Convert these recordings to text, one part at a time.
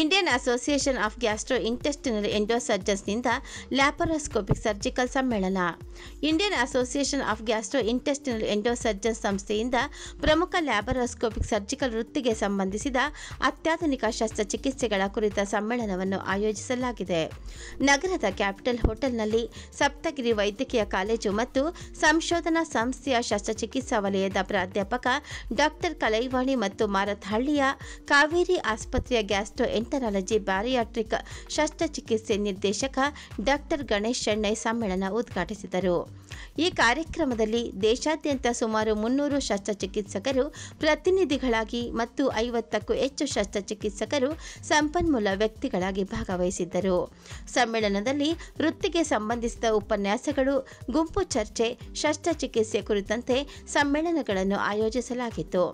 Indian association of gastro intestinal ಎಂಡೋಸರ್ಜನ್ಸ್ನಿಂದ laparoscopic surgical ಸಮ್ಮೇಳನ Indian association of gastro intestinal endosurgeon ಸಂಸ್ಥೆಯಿಂದ ಪ್ರಮುಖ ಲ್ಯಾಪರೋಸ್ಕೋಪಿಕ್ surgical ವೃತ್ತಿಗೆ ಸಂಬಂಧಿಸಿದ ಅತ್ಯಾಧುನಿಕ ಶಸ್ತ್ರಚಿಕಿತ್ಸೆಗಳ ಕುರಿತ ಸಮ್ಮೇಳನವನ್ನು ಆಯೋಜಿಸಲಾಗಿದೆ ನಗರದ ಕ್ಯಾಪಿಟಲ್ ಹೋಟೆಲ್ನಲ್ಲಿ ಸಪ್ತಗಿರಿ ವೈದ್ಯಕೀಯ ಕಾಲೇಜು ಮತ್ತು ಸಂಶೋಧನಾ ಸಂಸ್ಥೆಯ ಶಸ್ತ್ರಚಿಕಿತ್ಸಾ ವಲಯದ ಪ್ರಾಧ್ಯಾಪಕ ಡಾಕ್ಟರ್ ಕಲೈವಾಣಿ ಮತ್ತು ಮಾರತ್ಹಳ್ಳಿಯ ಕಾವೇರಿ ಆಸ್ಪತ್ರೆಯ ಗ್ಯಾಸ್ಟ್ರೋ ಎಂಟರಾಲಜಿ ಬ್ಯಾರಿಯಾಟ್ರಿಕ್ ಶಸ್ತ್ರಚಿಕಿತ್ಸೆ ನಿರ್ದೇಶಕ ಡಾಕ್ಟರ್ ಗಣೇಶ್ ಶೆಣ್ಣೈ ಸಮ್ಮೇಳನ ಉದ್ಘಾಟಿಸಿದರು ಈ ಕಾರ್ಯಕ್ರಮದಲ್ಲಿ ದೇಶಾದ್ಯಂತ ಸುಮಾರು ಮುನ್ನೂರು ಶಸ್ತ್ರಚಿಕಿತ್ಸಕರು ಪ್ರತಿನಿಧಿಗಳಾಗಿ ಮತ್ತು ಐವತ್ತಕ್ಕೂ ಹೆಚ್ಚು ಶಸ್ತ್ರಚಿಕಿತ್ಸಕರು ಸಂಪನ್ಮೂಲ ವ್ಯಕ್ತಿಗಳಾಗಿ ಭಾಗವಹಿಸಿದ್ದರು ಸಮ್ಮೇಳನದಲ್ಲಿ ವೃತ್ತಿಗೆ ಸಂಬಂಧಿಸಿದ ಉಪನ್ಯಾಸಗಳು ಗುಂಪು ಚರ್ಚೆ ಶಸ್ತ್ರಚಿಕಿತ್ಸೆ ಕುರಿತಂತೆ ಸಮ್ಮೇಳನಗಳನ್ನು ಆಯೋಜಿಸಲಾಗಿತ್ತು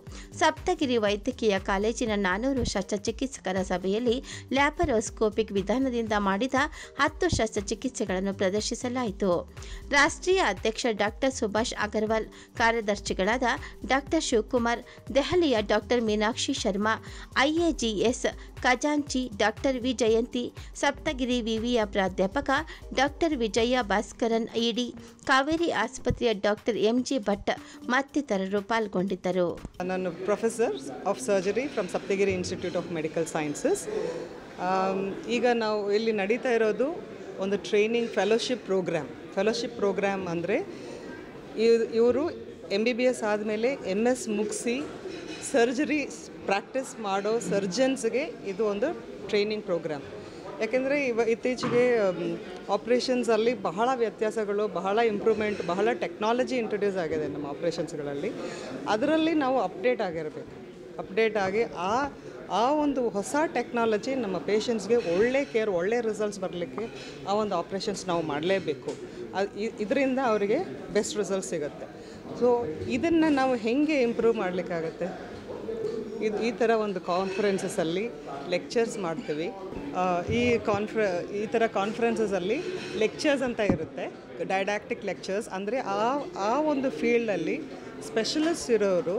ಸಪ್ತಗಿರಿ ವೈದ್ಯಕೀಯ ಕಾಲೇಜಿನ ನಾನೂರು ಶಸ್ತ್ರಚಿಕಿತ್ಸಕರ ಸಭೆಯಲ್ಲಿ ಆಸ್ಪತ್ರೆಯಲ್ಲಿ ಲ್ಯಾಪರೋಸ್ಕೋಪಿಕ್ ವಿಧಾನದಿಂದ ಮಾಡಿದ ಹತ್ತು ಶಸ್ತ್ರಚಿಕಿತ್ಸೆಗಳನ್ನು ಪ್ರದರ್ಶಿಸಲಾಯಿತು ರಾಷ್ಟ್ರೀಯ ಅಧ್ಯಕ್ಷ ಡಾಕ್ಟರ್ ಸುಭಾಷ್ ಅಗರ್ವಾಲ್ ಕಾರ್ಯದರ್ಶಿಗಳಾದ ಡಾಕ್ಟರ್ ಶಿವಕುಮಾರ್ ದೆಹಲಿಯ ಡಾಕ್ಟರ್ ಮೀನಾಕ್ಷಿ ಶರ್ಮಾ ಐಎಜಿಎಸ್ ಖಜಾಂಚಿ ಡಾಕ್ಟರ್ ವಿ ಜಯಂತಿ ಸಪ್ತಗಿರಿ ವಿವಿಯ ಪ್ರಾಧ್ಯಾಪಕ ಡಾಕ್ಟರ್ ವಿಜಯ ಭಾಸ್ಕರನ್ ಇಡಿ ಕಾವೇರಿ ಆಸ್ಪತ್ರೆಯ ಡಾಕ್ಟರ್ ಎಂಜಿ ಭಟ್ ಮತ್ತಿತರರು ಪಾಲ್ಗೊಂಡಿದ್ದರು ನಾನು professor of surgery from Saptagiri institute of medical sciences ಈಗ ನಾವು ಇಲ್ಲಿ ನಡೀತಾ ಇರೋದು ಒಂದು training fellowship program fellowship program ಅಂದರೆ ಇವರು ಎಮ್ ಬಿ ಬಿ ಎಸ್ ಆದಮೇಲೆ ಎಮ್ ಎಸ್ ಮುಗಿಸಿ ಸರ್ಜರಿ ಪ್ರಾಕ್ಟೀಸ್ ಮಾಡೋ ಸರ್ಜನ್ಸ್ಗೆ ಇದು ಒಂದು ಟ್ರೈನಿಂಗ್ ಪ್ರೋಗ್ರಾಮ್ ಯಾಕೆಂದರೆ ಇವ ಇತ್ತೀಚೆಗೆ ಆಪ್ರೇಷನ್ಸಲ್ಲಿ ಬಹಳ ವ್ಯತ್ಯಾಸಗಳು ಬಹಳ ಇಂಪ್ರೂವ್ಮೆಂಟ್ ಬಹಳ ಟೆಕ್ನಾಲಜಿ ಇಂಟ್ರೊಡ್ಯೂಸ್ ಆಗಿದೆ ನಮ್ಮ ಆಪ್ರೇಷನ್ಸ್ಗಳಲ್ಲಿ ಅದರಲ್ಲಿ ನಾವು ಅಪ್ಡೇಟ್ ಆಗಿರಬೇಕು ಅಪ್ಡೇಟ್ ಆಗಿ ಆ ಆ ಒಂದು ಹೊಸ ಟೆಕ್ನಾಲಜಿ ನಮ್ಮ ಪೇಷಂಟ್ಸ್ಗೆ ಒಳ್ಳೆ ಕೇರ್ ಒಳ್ಳೆ ರಿಸಲ್ಟ್ಸ್ ಬರಲಿಕ್ಕೆ ಆ ಒಂದು ಆಪ್ರೇಷನ್ಸ್ ನಾವು ಮಾಡಲೇಬೇಕು ಇದರಿಂದ ಅವರಿಗೆ ಬೆಸ್ಟ್ ರಿಸಲ್ಟ್ ಸಿಗುತ್ತೆ ಸೊ ಇದನ್ನು ನಾವು ಹೆಂಗೆ ಇಂಪ್ರೂವ್ ಮಾಡಲಿಕ್ಕಾಗತ್ತೆ ಇದು ಈ ಥರ ಒಂದು ಕಾನ್ಫರೆನ್ಸಸ್ಸಲ್ಲಿ ಲೆಕ್ಚರ್ಸ್ ಮಾಡ್ತೀವಿ ಈ ಕಾನ್ಫ್ರ ಈ ಥರ ಕಾನ್ಫರೆನ್ಸಸಲ್ಲಿ ಲೆಕ್ಚರ್ಸ್ ಅಂತ ಇರುತ್ತೆ ಡೈಡಾಕ್ಟಿಕ್ ಲೆಕ್ಚರ್ಸ್ ಅಂದರೆ ಆ ಆ ಒಂದು ಫೀಲ್ಡಲ್ಲಿ ಸ್ಪೆಷಲಿಸ್ಟ್ ಇರೋರು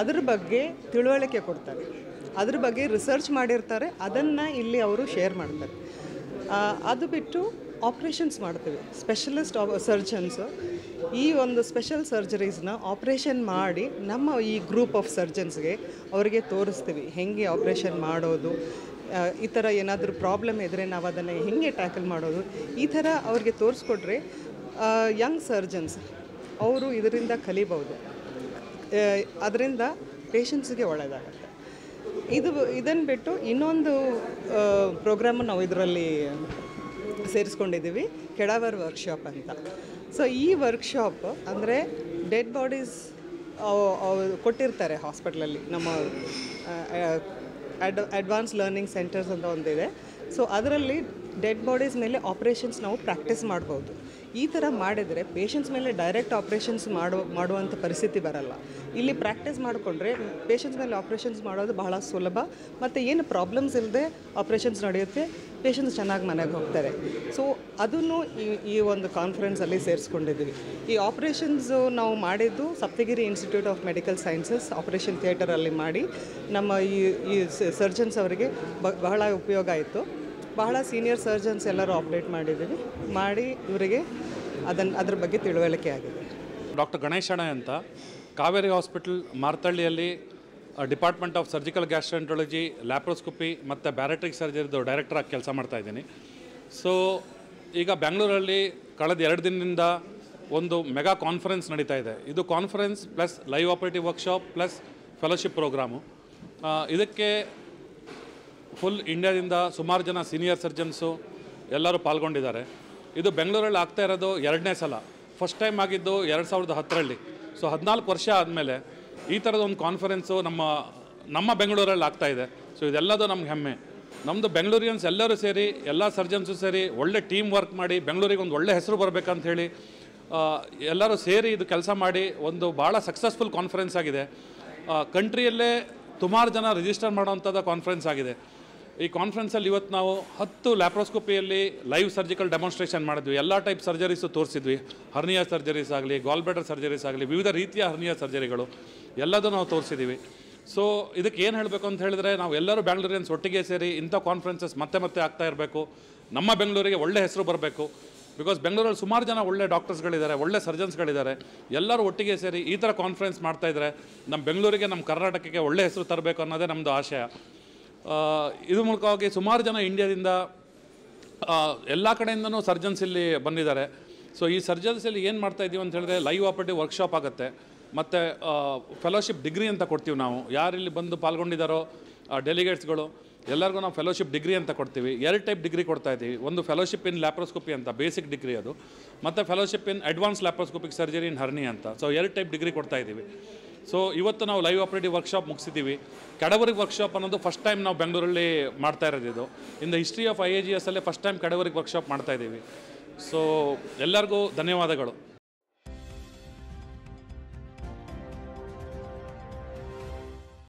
ಅದ್ರ ಬಗ್ಗೆ ತಿಳುವಳಿಕೆ ಕೊಡ್ತಾರೆ ಅದ್ರ ಬಗ್ಗೆ ರಿಸರ್ಚ್ ಮಾಡಿರ್ತಾರೆ ಅದನ್ನು ಇಲ್ಲಿ ಅವರು ಶೇರ್ ಮಾಡ್ತಾರೆ ಅದು ಬಿಟ್ಟು ಆಪ್ರೇಷನ್ಸ್ ಮಾಡ್ತೀವಿ ಸ್ಪೆಷಲಿಸ್ಟ್ ಸರ್ಜನ್ಸು ಈ ಒಂದು ಸ್ಪೆಷಲ್ ಸರ್ಜರೀಸ್ನ ಆಪ್ರೇಷನ್ ಮಾಡಿ ನಮ್ಮ ಈ ಗ್ರೂಪ್ ಆಫ್ ಸರ್ಜನ್ಸ್ಗೆ ಅವರಿಗೆ ತೋರಿಸ್ತೀವಿ ಹೆಂಗೆ ಆಪ್ರೇಷನ್ ಮಾಡೋದು ಈ ಥರ ಏನಾದರೂ ಪ್ರಾಬ್ಲಮ್ ಇದ್ದರೆ ನಾವು ಅದನ್ನು ಹೆಂಗೆ ಟ್ಯಾಕಲ್ ಮಾಡೋದು ಈ ಥರ ಅವ್ರಿಗೆ ತೋರಿಸ್ಕೊಟ್ರೆ ಯಂಗ್ ಸರ್ಜನ್ಸ್ ಅವರು ಇದರಿಂದ ಕಲಿಬೋದು ಅದರಿಂದ ಪೇಷಂಟ್ಸ್ಗೆ ಒಳ್ಳೆಯದಾಗುತ್ತೆ ಇದು ಇದನ್ನು ಬಿಟ್ಟು ಇನ್ನೊಂದು ಪ್ರೋಗ್ರಾಮು ನಾವು ಇದರಲ್ಲಿ ಸೇರಿಸ್ಕೊಂಡಿದ್ದೀವಿ ಕೆಡಾವರ್ ವರ್ಕ್ಶಾಪ್ ಅಂತ ಸೊ ಈ ವರ್ಕ್ಶಾಪ್ ಅಂದರೆ ಡೆಡ್ ಬಾಡೀಸ್ ಕೊಟ್ಟಿರ್ತಾರೆ ಹಾಸ್ಪಿಟ್ಲಲ್ಲಿ ನಮ್ಮ ಅಡ್ ಅಡ್ವಾನ್ಸ್ ಲರ್ನಿಂಗ್ ಸೆಂಟರ್ಸ್ ಅಂತ ಒಂದಿದೆ ಸೊ ಅದರಲ್ಲಿ ಡೆಡ್ ಬಾಡೀಸ್ ಮೇಲೆ ಆಪ್ರೇಷನ್ಸ್ ನಾವು ಪ್ರಾಕ್ಟೀಸ್ ಮಾಡ್ಬೋದು ಈ ಥರ ಮಾಡಿದರೆ ಪೇಷಂಟ್ಸ್ ಮೇಲೆ ಡೈರೆಕ್ಟ್ ಆಪ್ರೇಷನ್ಸ್ ಮಾಡೋ ಮಾಡುವಂಥ ಪರಿಸ್ಥಿತಿ ಬರಲ್ಲ ಇಲ್ಲಿ ಪ್ರಾಕ್ಟೀಸ್ ಮಾಡಿಕೊಂಡ್ರೆ ಪೇಷಂಟ್ಸ್ ಮೇಲೆ ಆಪ್ರೇಷನ್ಸ್ ಮಾಡೋದು ಬಹಳ ಸುಲಭ ಮತ್ತು ಏನು ಪ್ರಾಬ್ಲಮ್ಸ್ ಇಲ್ಲದೆ ಆಪ್ರೇಷನ್ಸ್ ನಡೆಯುತ್ತೆ ಪೇಷಂಟ್ಸ್ ಚೆನ್ನಾಗಿ ಮನೆಗೆ ಹೋಗ್ತಾರೆ ಸೊ ಅದನ್ನು ಈ ಈ ಒಂದು ಕಾನ್ಫರೆನ್ಸಲ್ಲಿ ಸೇರಿಸ್ಕೊಂಡಿದ್ದೀವಿ ಈ ಆಪ್ರೇಷನ್ಸು ನಾವು ಮಾಡಿದ್ದು Saptagiri institute of medical sciences operation ಥಿಯೇಟರಲ್ಲಿ ಮಾಡಿ ನಮ್ಮ ಈ ಈ ಸರ್ಜನ್ಸ್ ಅವರಿಗೆ ಬಹಳ ಉಪಯೋಗ ಆಯಿತು ಬಹಳ ಸೀನಿಯರ್ ಸರ್ಜನ್ಸ್ ಎಲ್ಲರೂ ಆಪ್ರೇಟ್ ಮಾಡಿದ್ದೀವಿ ಮಾಡಿ ಇವರಿಗೆ ಅದನ್ನು ಅದ್ರ ಬಗ್ಗೆ ತಿಳುವಳಿಕೆ ಆಗಿದೆ ಡಾಕ್ಟರ್ ಗಣೇಶ್ ಅಂತ ಕಾವೇರಿ ಹಾಸ್ಪಿಟಲ್ ಮಾರ್ತಳ್ಳಿಯಲ್ಲಿ department of surgical gastroenterology laparoscopy ಮತ್ತು ಬ್ಯಾರೆಟ್ರಿಕ್ ಸರ್ಜರಿದು ಡೈರೆಕ್ಟರ್ ಆಗಿ ಕೆಲಸ ಮಾಡ್ತಾಯಿದ್ದೀನಿ ಸೊ ಈಗ ಬೆಂಗಳೂರಲ್ಲಿ ಕಳೆದ ಎರಡು ದಿನದಿಂದ ಒಂದು ಮೆಗಾ ಕಾನ್ಫರೆನ್ಸ್ ನಡೀತಾ ಇದೆ ಇದು conference plus live operative workshop plus fellowship program ಇದಕ್ಕೆ ಫುಲ್ ಇಂಡಿಯಾದಿಂದ ಸುಮಾರು ಜನ ಸೀನಿಯರ್ ಸರ್ಜನ್ಸು ಎಲ್ಲರೂ ಪಾಲ್ಗೊಂಡಿದ್ದಾರೆ ಇದು ಬೆಂಗಳೂರಲ್ಲಿ ಆಗ್ತಾ ಇರೋದು ಎರಡನೇ ಸಲ ಫಸ್ಟ್ ಟೈಮ್ ಆಗಿದ್ದು ಎರಡು ಸಾವಿರದ ಹತ್ತರಲ್ಲಿ ಸೊ ಹದಿನಾಲ್ಕು ವರ್ಷ ಆದಮೇಲೆ ಈ ಥರದ ಒಂದು ಕಾನ್ಫರೆನ್ಸು ನಮ್ಮ ನಮ್ಮ ಬೆಂಗಳೂರಲ್ಲಿ ಆಗ್ತಾ ಇದೆ ಸೊ ಇದೆಲ್ಲದೂ ನಮ್ಗೆ ಹೆಮ್ಮೆ ನಮ್ಮದು ಬೆಂಗಳೂರಿಯನ್ಸ್ ಎಲ್ಲರೂ ಸೇರಿ ಎಲ್ಲ ಸರ್ಜನ್ಸು ಸೇರಿ ಒಳ್ಳೆ ಟೀಮ್ ವರ್ಕ್ ಮಾಡಿ ಬೆಂಗಳೂರಿಗೆ ಒಂದು ಒಳ್ಳೆ ಹೆಸರು ಬರಬೇಕಂತ ಹೇಳಿ ಎಲ್ಲರೂ ಸೇರಿ ಇದು ಕೆಲಸ ಮಾಡಿ ಒಂದು ಭಾಳ ಸಕ್ಸಸ್ಫುಲ್ ಕಾನ್ಫರೆನ್ಸ್ ಆಗಿದೆ ಕಂಟ್ರಿಯಲ್ಲೇ ಸುಮಾರು ಜನ ರಿಜಿಸ್ಟರ್ ಮಾಡೋವಂಥದ್ದು ಕಾನ್ಫರೆನ್ಸ್ ಆಗಿದೆ ಈ ಕಾನ್ಫರೆನ್ಸಲ್ಲಿ ಇವತ್ತು ನಾವು ಹತ್ತು ಲ್ಯಾಪ್ರೋಸ್ಕೋಪಿಯಲ್ಲಿ ಲೈವ್ ಸರ್ಜಿಕಲ್ ಡೆಮಾನ್ಸ್ಟ್ರೇಷನ್ ಮಾಡಿದ್ವಿ ಎಲ್ಲ ಟೈಪ್ ಸರ್ಜರೀಸು ತೋರಿಸಿದ್ವಿ ಹರ್ನಿಯಾ ಸರ್ಜರೀಸ್ ಆಗಲಿ ಗಾಲ್ಬ್ಯಾಡರ್ ಸರ್ಜರೀಸ್ ಆಗಲಿ ವಿವಿಧ ರೀತಿಯ ಹರ್ನಿಯಾ ಸರ್ಜರಿಗಳು ಎಲ್ಲದೂ ನಾವು ತೋರಿಸಿದ್ದೀವಿ ಸೊ ಇದಕ್ಕೆ ಏನು ಹೇಳಬೇಕು ಅಂತ ಹೇಳಿದ್ರೆ ನಾವು ಎಲ್ಲರೂ ಬ್ಯಾಂಗ್ಳೂರಿಯನ್ಸ್ ಒಟ್ಟಿಗೆ ಸೇರಿ ಇಂಥ ಕಾನ್ಫರೆನ್ಸಸ್ ಮತ್ತೆ ಮತ್ತೆ ಆಗ್ತಾ ಇರಬೇಕು ನಮ್ಮ ಬೆಂಗಳೂರಿಗೆ ಒಳ್ಳೆ ಹೆಸರು ಬರಬೇಕು ಬಿಕಾಸ್ ಬೆಂಗಳೂರಲ್ಲಿ ಸುಮಾರು ಜನ ಒಳ್ಳೆ ಡಾಕ್ಟರ್ಸ್ಗಳಿದ್ದಾರೆ ಒಳ್ಳೆ ಸರ್ಜನ್ಸ್ಗಳಿದ್ದಾರೆ ಎಲ್ಲರೂ ಒಟ್ಟಿಗೆ ಸೇರಿ ಈ ಥರ ಕಾನ್ಫರೆನ್ಸ್ ಮಾಡ್ತಾಯಿದ್ರೆ ನಮ್ಮ ಬೆಂಗಳೂರಿಗೆ ನಮ್ಮ ಕರ್ನಾಟಕಕ್ಕೆ ಒಳ್ಳೆ ಹೆಸರು ತರಬೇಕು ಅನ್ನೋದೇ ನಮ್ಮದು ಆಶಯ ಇದ್ರ ಮೂಲಕವಾಗಿ ಸುಮಾರು ಜನ ಇಂಡಿಯಾದಿಂದ ಎಲ್ಲ ಕಡೆಯಿಂದನೂ ಸರ್ಜನ್ಸ್ ಇಲ್ಲಿ ಬಂದಿದ್ದಾರೆ ಸೊ ಈ ಸರ್ಜನ್ಸಲ್ಲಿ ಏನು ಮಾಡ್ತಾ ಇದ್ದೀವಿ ಅಂತ ಹೇಳಿದ್ರೆ ಲೈವ್ ಆಪರೇಟಿವ್ ವರ್ಕ್ಶಾಪ್ ಆಗುತ್ತೆ ಮತ್ತು ಫೆಲೋಶಿಪ್ ಡಿಗ್ರಿ ಅಂತ ಕೊಡ್ತೀವಿ ನಾವು ಯಾರು ಇಲ್ಲಿ ಬಂದು ಪಾಲ್ಗೊಂಡಿದ್ದಾರೋ ಡೆಲಿಗೇಟ್ಸ್ಗಳು ಎಲ್ಲರಿಗೂ ನಾವು ಫೆಲೋಶಿಪ್ ಡಿಗ್ರಿ ಅಂತ ಕೊಡ್ತೀವಿ ಎರಡು ಟೈಪ್ ಡಿಗ್ರಿ ಕೊಡ್ತಾ ಇದ್ದೀವಿ ಒಂದು ಫೆಲೋಶಿಪ್ ಇನ್ ಲ್ಯಾಪ್ರೋಸ್ಕೋಪಿ ಅಂತ ಬೇಸಿಕ್ ಡಿಗ್ರಿ ಅದು ಮತ್ತು fellowship in advance laparoscopic surgery in hernia ಅಂತ ಸೊ ಎರಡು ಟೈಪ್ ಡಿಗ್ರಿ ಕೊಡ್ತಾ ಇದ್ದೀವಿ ಸೊ ಇವತ್ತು ನಾವು ಲೈವ್ ಆಪ್ರೇಟಿವ್ ವರ್ಕ್ಶಾಪ್ ಮುಗಿಸಿದ್ದೀವಿ ಕಡವರಿಗೆ ವರ್ಕ್ಶಾಪ್ ಅನ್ನೋದು ಫಸ್ಟ್ ಟೈಮ್ ನಾವು ಬೆಂಗಳೂರಲ್ಲಿ ಮಾಡ್ತಾ ಇರೋದು ಇದು in the history of I A G S ಅಲ್ಲೇ ಫಸ್ಟ್ ಟೈಮ್ ಕಡವರಿಗೆ ವರ್ಕ್ಶಾಪ್ ಮಾಡ್ತಾ ಇದ್ದೀವಿ ಸೊ ಎಲ್ಲರಿಗೂ ಧನ್ಯವಾದಗಳು